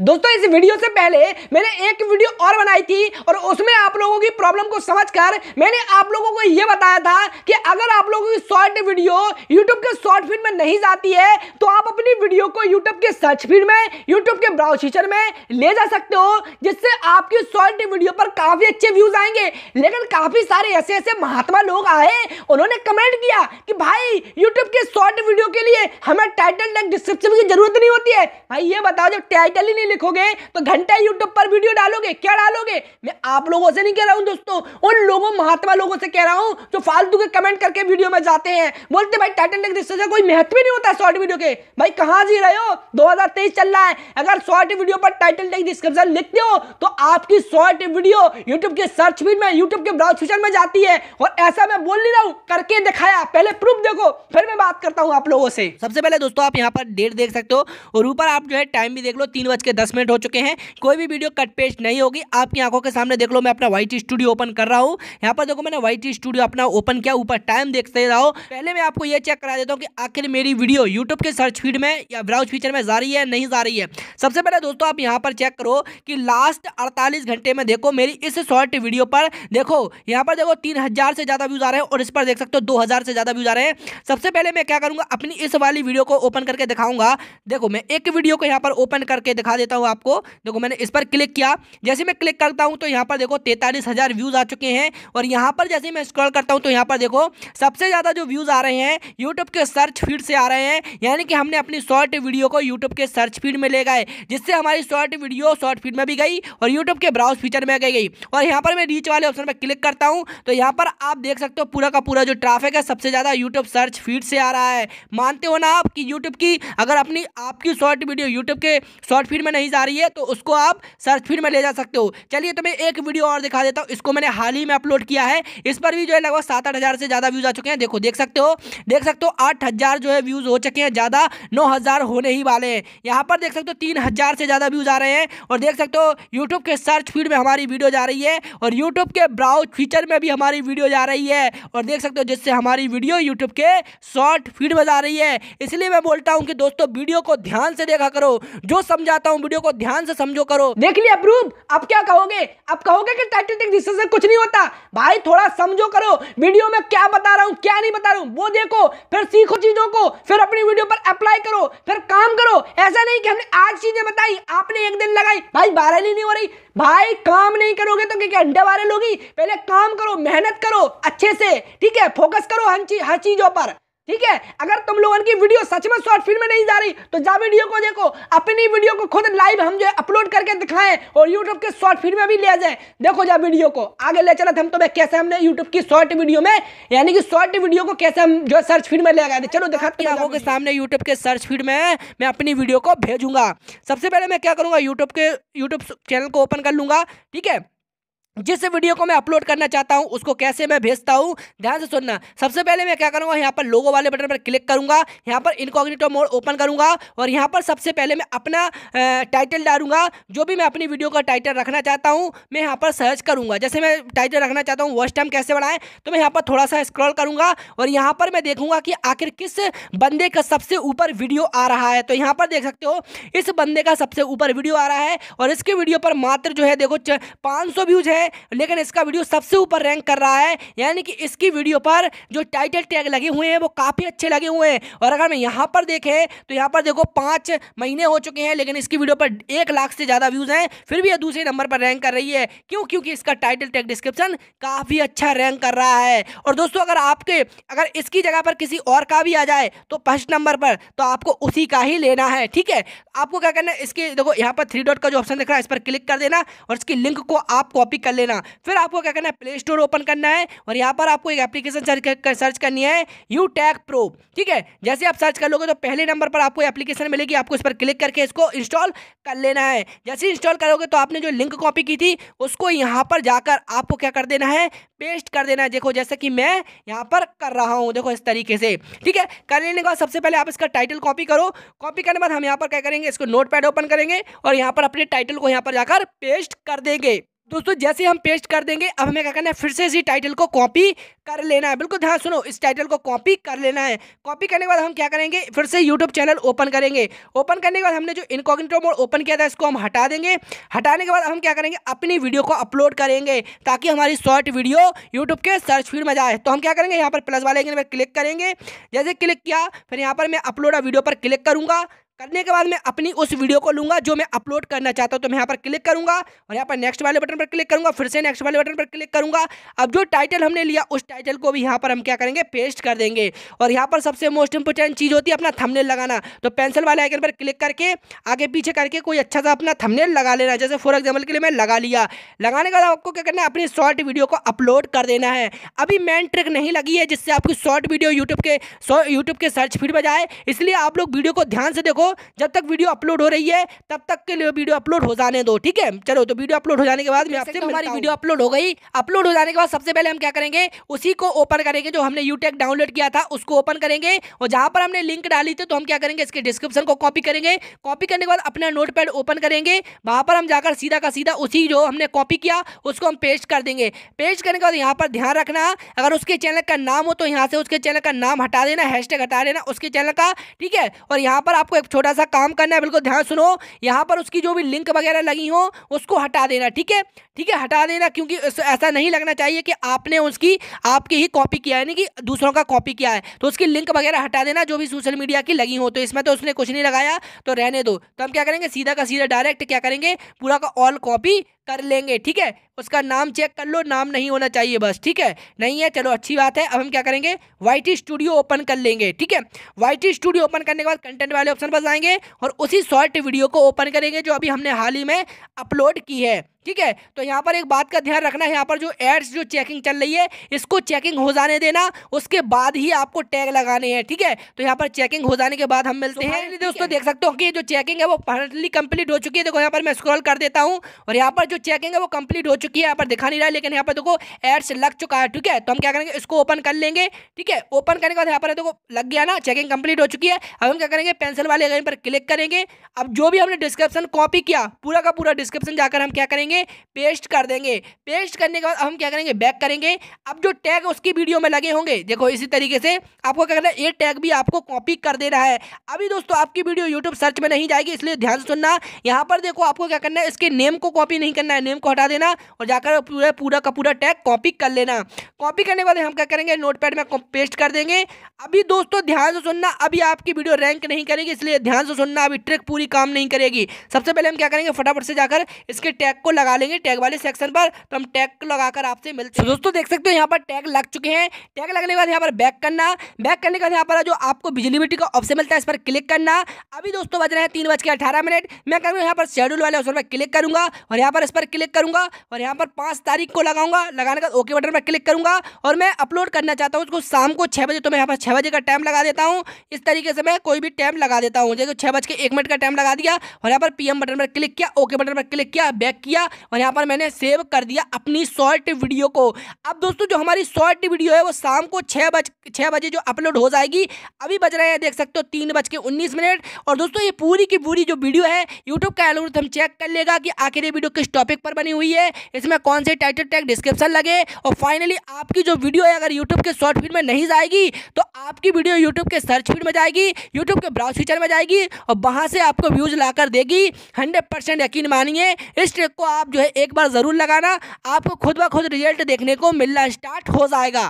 दोस्तों इस वीडियो से पहले मैंने एक वीडियो और बनाई थी और उसमें आप लोगों की प्रॉब्लम को समझकर मैंने आप लोगों को यह बताया था कि अगर आप लोगों की शॉर्ट वीडियो यूट्यूब के शॉर्ट फीड में नहीं जाती है तो आप अपनी वीडियो को यूट्यूब के सर्च फीड में यूट्यूब के ब्राउज फीचर में ले जा सकते हो जिससे आपकी शॉर्ट वीडियो पर काफ़ी अच्छे व्यूज़ आएंगे लेकिन काफ़ी सारे ऐसे ऐसे महात्मा लोग आए उन्होंने कमेंट किया कि भाई यूट्यूब के शॉर्ट वीडियो के लिए हमें टाइटल डिस्क्रिप्शन की जरूरत नहीं होती है भाई ये बताओ जब टाइटल ही नहीं नहीं लिखोगे तो घंटा यूट्यूब पर वीडियो डालोगे क्या डालोगे मैं आप लोगों से नहीं कह रहा हूं दोस्तों उन लोगों महात्मा लोगों से कह रहा हूं जो फालतू के कमेंट करके वीडियो में जाते हैं बोलते भाई टेक रिसर्च का कोई महत्व ही नहीं होता शॉर्ट वीडियो के भाई कहाँ जी रहे हो दो चल रहा है अगर शॉर्ट वीडियो पर टाइटल टेक डिस्क्रिप्शन लिखते हो तो आपकी शॉर्ट वीडियो यूट्यूब के सर्च फीड में यूट्यूब के ब्राउज फीचर में जाती है और ऐसा मैं बोल नहीं रहा हूँ करके दिखाया पहले प्रूफ देखो फिर मैं बात करता हूँ आप लोगों से सबसे पहले दोस्तों आप यहाँ पर डेट देख सकते हो और ऊपर आप जो है टाइम भी देख लो तीन बज के दस मिनट हो चुके हैं कोई भी वीडियो कट पेस्ट नहीं होगी आपकी आंखों के सामने देख लो मैं अपना वाई स्टूडियो ओपन कर रहा हूँ यहाँ पर देखो मैंने वाई स्टूडियो अपना ओपन किया ऊपर टाइम देखते रहो पहले मैं आपको यह चेक करा देता हूँ कि आखिर मेरी वीडियो यूट्यूब के सर्च फीड में या ब्राउज फीचर में जा रही है नहीं जा रही है सबसे पहले दोस्तों आप यहाँ पर चेक करो कि लास्ट अड़तालीस घंटे में देखो मेरी इस शॉर्ट वीडियो पर देखो यहाँ पर देखो तीन से ज़्यादा व्यूज आ रहे हैं और इस पर देख सकते हो दो से ज़्यादा व्यूज आ रहे हैं सबसे पहले मैं क्या करूंगा अपनी इस वाली वीडियो को ओपन करके दिखाऊंगा देखो मैं एक वीडियो को यहाँ पर ओपन करके दिखा देता हूँ आपको देखो मैंने इस पर क्लिक किया जैसे मैं क्लिक करता हूँ तो यहाँ पर देखो तैंतालीस व्यूज़ आ चुके हैं और यहाँ पर जैसे मैं स्क्रॉल करता हूँ तो यहाँ पर देखो सबसे ज़्यादा जो व्यूज़ आ रहे हैं यूट्यूब के सर्च फीड से आ रहे हैं यानी कि हमने अपनी शॉर्ट वीडियो को यूट्यूब के सर्च फीड में ले गए जिससे हमारी शॉर्ट वीडियो शॉर्ट फीड में भी गई और यूट्यूब के ब्राउज फीचर में गई और यहाँ पर मैं रीच वाले ऑप्शन पर क्लिक करता हूँ तो यहाँ पर आप देख सकते हो पूरा का पूरा जो ट्राफिक है सबसे ज़्यादा यूट्यूब सर्च फीड से आ रहा है मानते हो ना आप कि यूट्यूब की अगर अपनी आपकी शॉर्ट वीडियो यूट्यूब के शॉर्ट फीड में नहीं जा रही है तो उसको आप सर्च फीड में ले जा सकते हो चलिए तो मैं एक वीडियो और दिखा देता हूँ इसको मैंने हाल ही में अपलोड किया है इस पर भी जो है लगभग सात आठ हज़ार से ज़्यादा व्यूज़ आ चुके हैं देखो देख सकते हो देख सकते हो आठ हज़ार जो है व्यूज़ हो चुके हैं ज़्यादा नौ हज़ार होने ही वाले हैं यहाँ पर देख सकते हो तीन हज़ार से ज़्यादा व्यूज़ आ रहे हैं और देख सकते हो यूट्यूब के सर्च फीड में हमारी वीडियो जा रही है और यूट्यूब के ब्राउज फीचर में भी हमारी वीडियो जा रही है और देख सकते हो जिससे हमारी वीडियो यूट्यूब के शॉर्ट फीड में जा रही है इसलिए मैं बोलता हूँ कि दोस्तों वीडियो को ध्यान से देखा करो जो समझाता हूँ वीडियो को ध्यान से समझो करो देख लिया अब्रूब अब क्या कहोगे अब कहोगे कि टाइटेनिक जिससे से कुछ नहीं होता भाई थोड़ा समझो करो वीडियो में क्या बता रहा हूँ क्या नहीं बता रहा हूँ वो देखो फिर सीखो चीजों को फिर अपनी वीडियो पर अप्लाई करो फिर काम करो ऐसा नहीं कि हमने आज चीजें बताई आपने एक दिन लगाई भाई बारह नहीं हो रही भाई काम नहीं करोगे तो क्योंकि अंडे वायरल होगी पहले काम करो मेहनत करो अच्छे से ठीक है फोकस करो हर चीजों पर ठीक है अगर तुम लोगों की वीडियो सच में शॉर्ट फिल्म में नहीं जा रही तो जा वीडियो को देखो अपनी वीडियो को खुद लाइव हम जो है अपलोड करके दिखाएं और यूट्यूब के शॉर्ट फिल्म में भी ले जाएं देखो जा वीडियो को आगे ले चला हम तुम्हें तो कैसे हमने यूट्यूब की शॉर्ट वीडियो में यानी कि शॉर्ट वीडियो को कैसे हम जो है सर्च फीड में ले गए थे चलो दिखाते के सामने यूट्यूब के सर्च फीड में मैं अपनी वीडियो को भेजूंगा सबसे पहले मैं क्या करूँगा यूट्यूब के यूट्यूब चैनल को ओपन कर लूंगा ठीक है जिस वीडियो को मैं अपलोड करना चाहता हूँ उसको कैसे मैं भेजता हूँ ध्यान से सुनना सबसे पहले मैं क्या करूँगा यहाँ पर लोगो वाले बटन पर क्लिक करूँगा यहाँ पर इनकॉग्निटो मोड ओपन करूँगा और यहाँ पर सबसे पहले मैं अपना टाइटल डालूंगा जो भी मैं अपनी वीडियो का टाइटल रखना चाहता हूँ मैं यहाँ पर सर्च करूँगा जैसे मैं टाइटल रखना चाहता हूँ वर्स्ट टाइम कैसे बढ़ाएं तो मैं यहाँ पर थोड़ा सा स्क्रॉल करूँगा और यहाँ पर मैं देखूँगा कि आखिर किस बंदे का सबसे ऊपर वीडियो आ रहा है तो यहाँ पर देख सकते हो इस बंदे का सबसे ऊपर वीडियो आ रहा है और इसके वीडियो पर मात्र जो है देखो पाँच व्यूज है है लेकिन इसका वीडियो सबसे ऊपर रैंक कर रहा है यानी कि इसकी वीडियो पर जो टाइटल टैग लगे हुए हैं वो काफ़ी अच्छे लगे हुए हैं और अगर मैं यहाँ पर देखें तो यहाँ पर देखो पाँच महीने हो चुके हैं लेकिन इसकी वीडियो पर एक लाख से ज़्यादा व्यूज़ हैं फिर भी यह दूसरे नंबर पर रैंक कर रही है क्यों क्योंकि इसका टाइटल टैग डिस्क्रिप्शन काफ़ी अच्छा रैंक कर रहा है और दोस्तों अगर आपके अगर इसकी जगह पर किसी और का भी आ जाए तो फर्स्ट नंबर पर तो आपको उसी का ही लेना है ठीक है आपको क्या करना है इसके देखो यहाँ पर थ्री डॉट का जो ऑप्शन दिख रहा है इस पर क्लिक कर देना और इसकी लिंक को आप कॉपी कर लेना फिर आपको क्या करना है प्ले स्टोर ओपन करना है और यहाँ पर आपको एक एप्लीकेशन सर्च कर, सर्च करनी है यू टैक प्रो ठीक है जैसे आप सर्च कर लोगे तो पहले नंबर पर आपको एप्लीकेशन मिलेगी आपको इस पर क्लिक करके इसको इंस्टॉल कर लेना है जैसे इंस्टॉल करोगे तो आपने जो लिंक कॉपी की थी उसको यहाँ पर जाकर आपको क्या कर देना है पेस्ट कर देना है देखो जैसे कि मैं यहाँ पर कर रहा हूँ देखो इस तरीके से ठीक है कर लेने के बाद सबसे पहले आप इसका टाइटल कॉपी करो कॉपी करने के बाद हम यहाँ पर क्या करेंगे इसको नोट ओपन करेंगे और यहाँ पर अपने टाइटल को यहाँ पर जाकर पेस्ट कर देंगे दोस्तों जैसे हम पेस्ट कर देंगे अब हमें क्या करना है फिर से इसी टाइटल को कॉपी कर लेना है बिल्कुल ध्यान सुनो इस टाइटल को कॉपी कर लेना है कॉपी करने के बाद हम क्या करेंगे फिर से यूट्यूब चैनल ओपन करेंगे ओपन करने के बाद हमने जो इनकॉग्निटो मोड ओपन किया था इसको हम हटा देंगे हटाने के बाद हम क्या करेंगे अपनी वीडियो को अपलोड करेंगे ताकि हमारी शॉर्ट वीडियो यूट्यूब के सर्च फील्ड में जाए तो हम क्या करेंगे यहाँ पर प्लस वाले क्लिक करेंगे जैसे क्लिक किया फिर यहाँ पर मैं अपलोड वीडियो पर क्लिक करूँगा करने के बाद मैं अपनी उस वीडियो को लूंगा जो मैं अपलोड करना चाहता हूँ तो मैं यहाँ पर क्लिक करूंगा और यहाँ पर नेक्स्ट वाले बटन पर क्लिक करूंगा फिर से नेक्स्ट वाले बटन पर क्लिक करूंगा अब जो टाइटल हमने लिया उस टाइटल को भी यहाँ पर हम क्या करेंगे पेस्ट कर देंगे और यहाँ पर सबसे मोस्ट इंपॉर्टेंट चीज़ होती है अपना थमनेल लगाना तो पेंसिल वाले आइकन पर क्लिक करके आगे पीछे करके कोई अच्छा सा अपना थमनेल लगा लेना जैसे फॉर एग्जाम्पल के लिए मैं लगा लिया लगाने के बाद आपको क्या करना है अपनी शॉर्ट वीडियो को अपलोड कर देना है अभी मेन ट्रिक नहीं लगी है जिससे आपकी शॉर्ट वीडियो यूट्यूब के यूट्यूब के सर्च फीड पर जाए इसलिए आप लोग वीडियो को ध्यान से देखो रखो जब तक वीडियो अपलोड हो रही है तब तक के लिए वीडियो अपलोड हो जाने दो ठीक है चलो तो वीडियो अपलोड हो जाने के बाद हमारी वीडियो अपलोड हो गई अपलोड हो जाने के बाद सबसे पहले हम क्या करेंगे उसी को ओपन करेंगे जो हमने यूटेक डाउनलोड e किया था उसको ओपन करेंगे और जहां पर हमने लिंक डाली थी तो हम क्या करेंगे इसके डिस्क्रिप्शन को कॉपी करेंगे कॉपी करने के बाद अपना नोट ओपन करेंगे वहां पर हम जाकर सीधा का सीधा उसी जो हमने कॉपी किया उसको हम पेस्ट कर देंगे पेस्ट करने के बाद यहां पर ध्यान रखना अगर उसके चैनल का नाम हो तो यहां से उसके चैनल का नाम हटा देना हैशटैग हटा देना उसके चैनल का ठीक है और यहां पर आपको एक छोटा सा काम करना है बिल्कुल ध्यान सुनो यहाँ पर उसकी जो भी लिंक वगैरह लगी हो उसको हटा देना ठीक है ठीक है हटा देना क्योंकि ऐसा नहीं लगना चाहिए कि आपने उसकी आपकी ही कॉपी किया है यानी कि दूसरों का कॉपी किया है तो उसकी लिंक वगैरह हटा देना जो भी सोशल मीडिया की लगी हो तो इसमें तो उसने कुछ नहीं लगाया तो रहने दो तो हम क्या करेंगे सीधा का सीधा डायरेक्ट क्या करेंगे पूरा का ऑल कॉपी कर लेंगे ठीक है उसका नाम चेक कर लो नाम नहीं होना चाहिए बस ठीक है नहीं है चलो अच्छी बात है अब हम क्या करेंगे वाई स्टूडियो ओपन कर लेंगे ठीक है वाई स्टूडियो ओपन करने के बाद कंटेंट वाले ऑप्शन पर जाएंगे और उसी शॉर्ट वीडियो को ओपन करेंगे जो अभी हमने हाल ही में अपलोड की है ठीक है तो यहाँ पर एक बात का ध्यान रखना है यहाँ पर जो एड्स जो चेकिंग चल रही है इसको चेकिंग हो जाने देना उसके बाद ही आपको टैग लगाने हैं ठीक है तो यहाँ पर चेकिंग हो जाने के बाद हम मिलते तो हैं दोस्तों देख सकते हो कि जो चेकिंग है वो फाइनली कंप्लीट हो चुकी है देखो यहाँ पर मैं स्क्रॉल कर देता हूँ और यहाँ पर जो चेकिंग है वो कंप्लीट हो चुकी है यहाँ पर दिखा नहीं रहा है लेकिन यहाँ पर देखो एड्स लग चुका है ठीक है तो हम क्या करेंगे इसको ओपन कर लेंगे ठीक है ओपन करने के बाद यहाँ पर देखो लग गया ना चेकिंग कंप्लीट हो चुकी है अब हम क्या करेंगे पेंसिल वाले पर क्लिक करेंगे अब जो भी हमने डिस्क्रिप्शन कॉपी किया पूरा का पूरा डिस्क्रिप्शन जाकर हम क्या करेंगे करेंगे पेस्ट कर देंगे पेस्ट करने के बाद हम क्या करेंगे बैक करेंगे अब जो टैग उसकी वीडियो में लगे होंगे देखो इसी तरीके से आपको क्या करना है ये टैग भी आपको कॉपी कर दे रहा है अभी दोस्तों आपकी वीडियो यूट्यूब सर्च में नहीं जाएगी इसलिए ध्यान से सुनना यहाँ पर देखो आपको क्या करना है इसके नेम को कॉपी नहीं करना है नेम को हटा देना और जाकर पूरा पूरा का पूरा टैग कॉपी कर लेना कॉपी करने के बाद हम क्या करेंगे नोटपैड में पेस्ट कर देंगे अभी दोस्तों ध्यान से सुनना अभी आपकी वीडियो रैंक नहीं करेगी इसलिए ध्यान से सुनना अभी ट्रिक पूरी काम नहीं करेगी सबसे पहले हम क्या करेंगे फटाफट से जाकर इसके टैग को लगा लगा लेंगे टैग वाले सेक्शन पर तो हम टैग को लगाकर आपसे मिलते हैं दोस्तों देख सकते हो यहाँ पर टैग लग चुके हैं टैग लगने के बाद यहाँ पर बैक करना बैक करने के बाद यहाँ पर जो आपको बिजली बिटी का ऑप्शन मिलता है इस पर क्लिक करना अभी दोस्तों बज रहे हैं तीन बज के अठारह मिनट मैं करूँगा यहाँ पर शेड्यूल वाले ऑप्शन पर क्लिक करूँगा और यहाँ पर इस पर क्लिक करूँगा और यहाँ पर पाँच तारीख को लगाऊंगा लगाने के बाद ओके बटन पर क्लिक करूँगा और मैं अपलोड करना चाहता हूँ उसको शाम को छः बजे तो मैं यहाँ पर छः बजे का टाइम लगा देता हूँ इस तरीके से मैं कोई भी टाइम लगा देता हूँ जैसे छः बज के एक मिनट का टाइम लगा दिया और यहाँ पर पीएम बटन पर क्लिक किया ओके बटन पर क्लिक किया बैक किया और यहाँ पर मैंने सेव कर दिया अपनी शॉर्ट वीडियो को अब दोस्तों जो हमारी शॉर्ट वीडियो है वो शाम को छः बज छः बजे जो अपलोड हो जाएगी अभी बज रहे हैं देख सकते हो तीन बज के उन्नीस मिनट और दोस्तों ये पूरी की पूरी जो वीडियो है यूट्यूब का एल्गोरिथम चेक कर लेगा कि आखिर ये वीडियो किस टॉपिक पर बनी हुई है इसमें कौन से टाइटल टैग डिस्क्रिप्शन लगे और फाइनली आपकी जो वीडियो है अगर यूट्यूब के शॉर्ट फीड में नहीं जाएगी तो आपकी वीडियो यूट्यूब के सर्च फीड में जाएगी यूट्यूब के ब्राउज फीचर में जाएगी और वहाँ से आपको व्यूज ला देगी हंड्रेड यकीन मानिए इस ट्रिक को आप आप जो है एक बार ज़रूर लगाना आपको खुद ब खुद रिजल्ट देखने को मिलना स्टार्ट हो जाएगा